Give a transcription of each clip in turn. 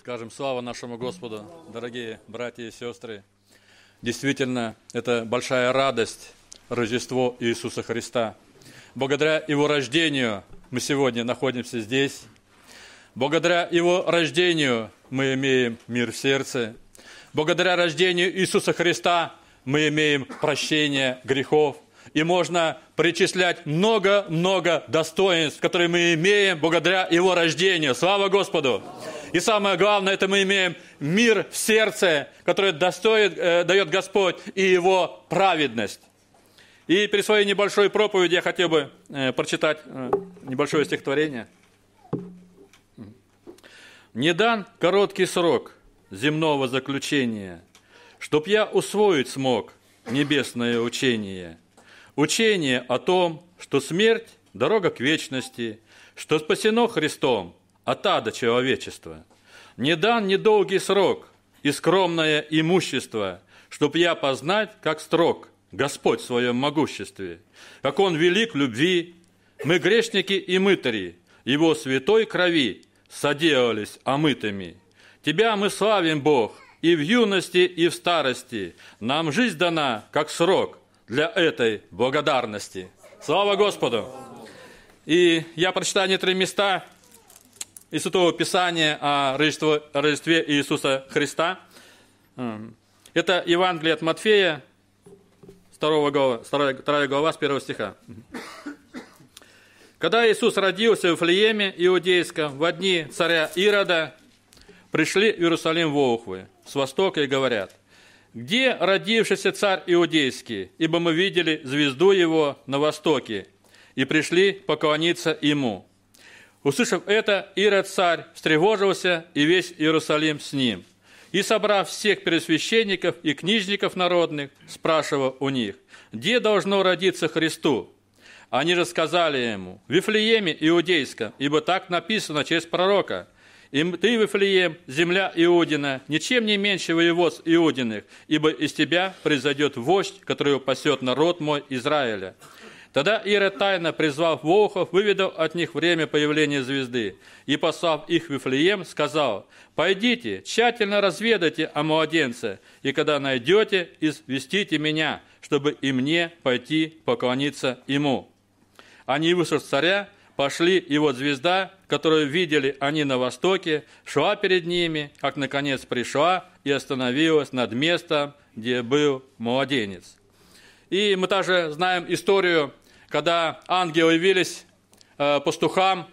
Скажем слава нашему Господу, дорогие братья и сестры. Действительно, это большая радость Рождество Иисуса Христа. Благодаря Его рождению мы сегодня находимся здесь. Благодаря Его рождению мы имеем мир в сердце. Благодаря рождению Иисуса Христа мы имеем прощение грехов. И можно перечислять много-много достоинств, которые мы имеем благодаря Его рождению. Слава Господу! Слава! И самое главное, это мы имеем мир в сердце, который достоит, э, дает Господь и его праведность. И при своей небольшой проповеди я хотел бы э, прочитать э, небольшое стихотворение. «Не дан короткий срок земного заключения, чтоб я усвоить смог небесное учение, учение о том, что смерть – дорога к вечности, что спасено Христом – от ада человечества. Не дан недолгий срок и скромное имущество, чтоб я познать, как строг Господь в своем могуществе, как Он велик в любви, мы грешники и мытари, Его святой крови соделались омытыми. Тебя мы славим, Бог, и в юности, и в старости. Нам жизнь дана, как срок, для этой благодарности. Слава Господу! И я прочитаю некоторые места, из Святого Писания о Рождестве, о Рождестве Иисуса Христа. Это Евангелие от Матфея, 2 глава, 2 глава с 1 стиха. Когда Иисус родился в Флееме Иудейском, в одни царя Ирода, пришли в Иерусалим Волхвы с востока и говорят, «Где родившийся царь Иудейский? Ибо мы видели звезду его на востоке, и пришли поклониться ему». Услышав это, Ирод царь встревожился, и весь Иерусалим с ним. И, собрав всех пересвященников и книжников народных, спрашивал у них, где должно родиться Христу? Они же сказали ему, в Вифлееме Иудейском, ибо так написано через пророка. И ты, Вифлеем, земля Иудина, ничем не меньше воевод Иудиных, ибо из тебя произойдет вождь, который упасет народ мой Израиля. Тогда Ира тайно призвав волхов, выведав от них время появления звезды, и, послав их в Вифлеем, сказал, «Пойдите, тщательно разведайте о младенце, и когда найдете, известите меня, чтобы и мне пойти поклониться ему». Они, выслушав царя, пошли, и вот звезда, которую видели они на востоке, шла перед ними, как, наконец, пришла и остановилась над местом, где был младенец. И мы также знаем историю когда ангелы явились э, пастухам,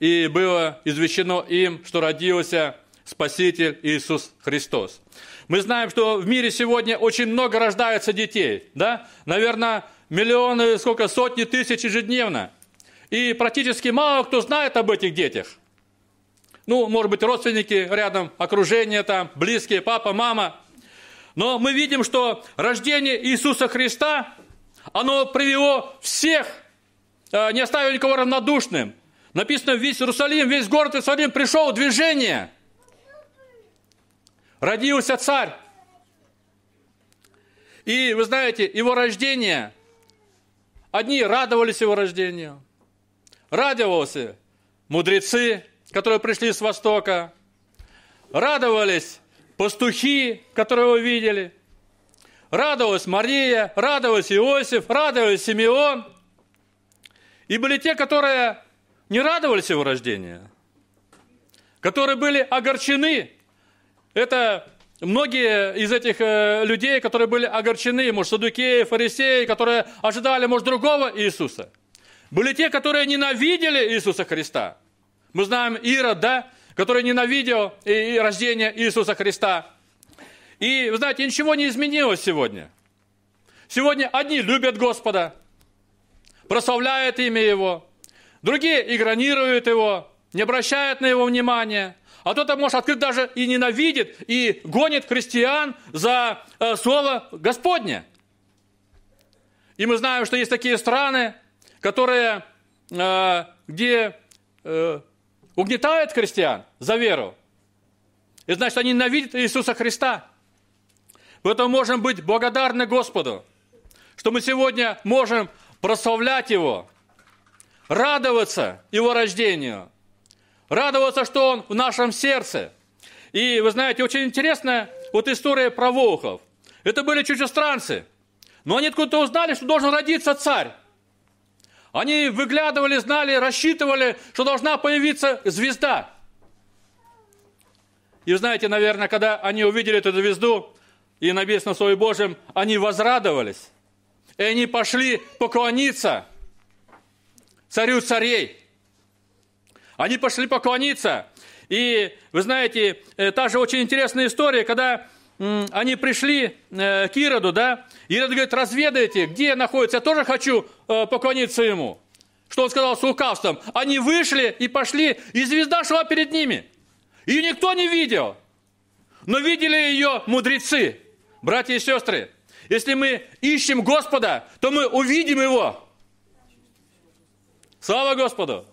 и было извещено им, что родился Спаситель Иисус Христос. Мы знаем, что в мире сегодня очень много рождается детей, да? Наверное, миллионы, сколько, сотни тысяч ежедневно. И практически мало кто знает об этих детях. Ну, может быть, родственники рядом, окружение там, близкие, папа, мама. Но мы видим, что рождение Иисуса Христа оно привело всех, э, не оставило никого равнодушным. Написано, весь Иерусалим, весь город Иерусалим пришел в движение. Родился царь. И вы знаете, его рождение, одни радовались его рождению, радовался мудрецы, которые пришли с востока, радовались пастухи, которые его видели – Радовалась Мария, радовался Иосиф, радовался Симеон. И были те, которые не радовались его рождению, которые были огорчены. Это многие из этих э, людей, которые были огорчены, может, садукеи, фарисеи, которые ожидали, может, другого Иисуса. Были те, которые ненавидели Иисуса Христа. Мы знаем Ирод, да, который ненавидел и рождение Иисуса Христа – и, вы знаете, ничего не изменилось сегодня. Сегодня одни любят Господа, прославляют имя Его, другие игронируют Его, не обращают на Его внимания. А кто-то, может, открыть даже и ненавидит, и гонит христиан за э, слово Господне. И мы знаем, что есть такие страны, которые, э, где э, угнетают христиан за веру. И значит, они ненавидят Иисуса Христа. Поэтому можем быть благодарны Господу, что мы сегодня можем прославлять Его, радоваться Его рождению, радоваться, что Он в нашем сердце. И вы знаете, очень интересная вот история про Волхов. Это были чужестранцы, но они откуда-то узнали, что должен родиться царь. Они выглядывали, знали, рассчитывали, что должна появиться звезда. И знаете, наверное, когда они увидели эту звезду, и на в Слове Божьем, они возрадовались. И они пошли поклониться царю царей. Они пошли поклониться. И, вы знаете, э, та же очень интересная история, когда они пришли э, к Ироду, да, Ирод говорит, разведайте, где находится, я тоже хочу э, поклониться ему. Что он сказал с лукавством? Они вышли и пошли, и звезда шла перед ними. Ее никто не видел, но видели ее мудрецы. Братья и сестры, если мы ищем Господа, то мы увидим Его. Слава Господу!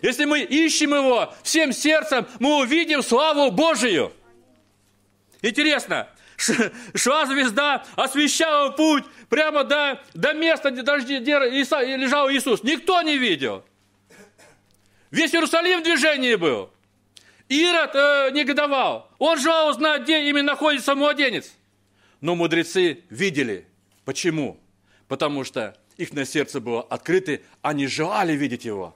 Если мы ищем Его всем сердцем, мы увидим славу Божию. Интересно, шла звезда, освещала путь прямо до, до места, где, лежал Иисус. Никто не видел. Весь Иерусалим в движении был. Ирод э, негодовал. Он желал узнать, где именно находится младенец. Но мудрецы видели. Почему? Потому что их на сердце было открыто, они желали видеть его.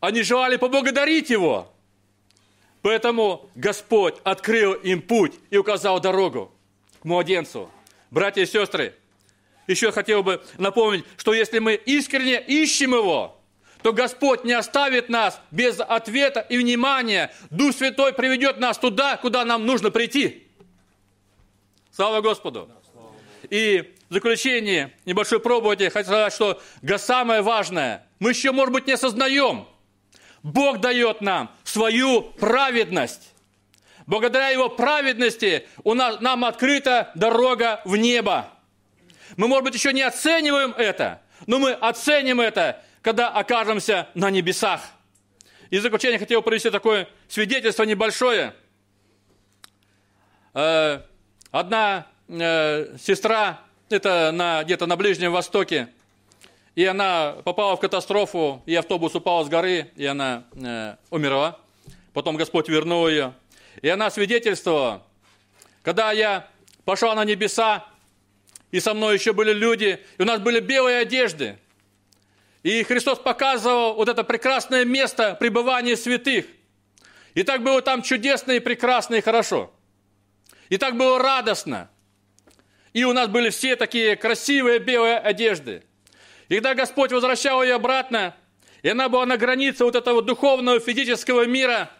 Они желали поблагодарить его. Поэтому Господь открыл им путь и указал дорогу к младенцу. Братья и сестры, еще хотел бы напомнить, что если мы искренне ищем его, то Господь не оставит нас без ответа и внимания. Дух Святой приведет нас туда, куда нам нужно прийти. Слава Господу! И в заключение небольшой проповеди хочу сказать, что самое важное, мы еще, может быть, не осознаем, Бог дает нам свою праведность. Благодаря Его праведности у нас, нам открыта дорога в небо. Мы, может быть, еще не оцениваем это, но мы оценим это, когда окажемся на небесах. И в заключение хотел провести такое свидетельство небольшое. Э, Одна э, сестра, это на, где-то на Ближнем Востоке, и она попала в катастрофу, и автобус упал с горы, и она э, умерла. Потом Господь вернул ее. И она свидетельствовала, когда я пошел на небеса, и со мной еще были люди, и у нас были белые одежды. И Христос показывал вот это прекрасное место пребывания святых. И так было там чудесно и прекрасно и хорошо. И так было радостно. И у нас были все такие красивые белые одежды. И когда Господь возвращал ее обратно, и она была на границе вот этого духовного, физического мира,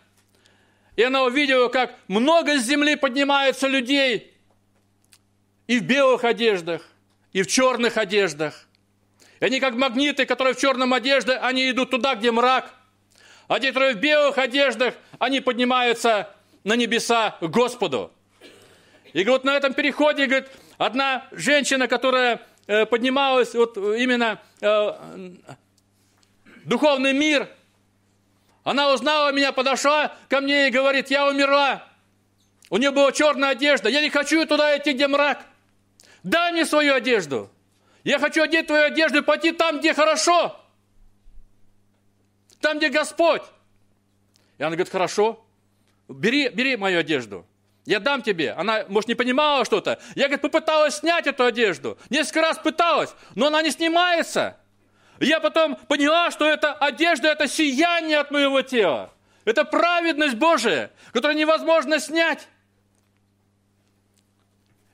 и она увидела, как много с земли поднимаются людей, и в белых одеждах, и в черных одеждах. И они как магниты, которые в черном одежде, они идут туда, где мрак. А те, которые в белых одеждах, они поднимаются на небеса к Господу. И вот на этом переходе, говорит, одна женщина, которая э, поднималась вот э, именно э, духовный мир, она узнала меня, подошла ко мне и говорит, я умерла. У нее была черная одежда. Я не хочу туда идти, где мрак. Дай мне свою одежду. Я хочу одеть твою одежду и пойти там, где хорошо. Там, где Господь. И она говорит, хорошо, бери, бери мою одежду. Я дам тебе. Она, может, не понимала что-то. Я, говорит, попыталась снять эту одежду. Несколько раз пыталась, но она не снимается. Я потом поняла, что эта одежда – это сияние от моего тела. Это праведность Божия, которую невозможно снять.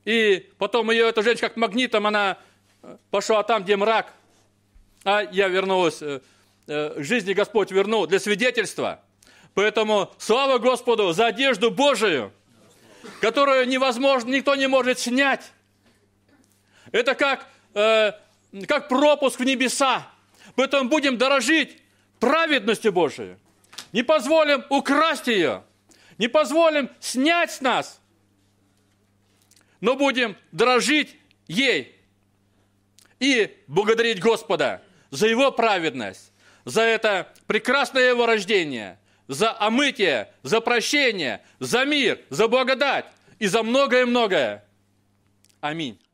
И потом ее, эта женщина, как магнитом, она э, пошла там, где мрак. А я вернулась, э, э, жизни Господь вернул для свидетельства. Поэтому слава Господу за одежду Божию – которую невозможно, никто не может снять. Это как, э, как пропуск в небеса. Поэтому будем дорожить праведностью Божией. Не позволим украсть ее. Не позволим снять с нас. Но будем дорожить ей и благодарить Господа за Его праведность, за это прекрасное Его рождение – за омытие, за прощение, за мир, за благодать и за многое-многое. Аминь.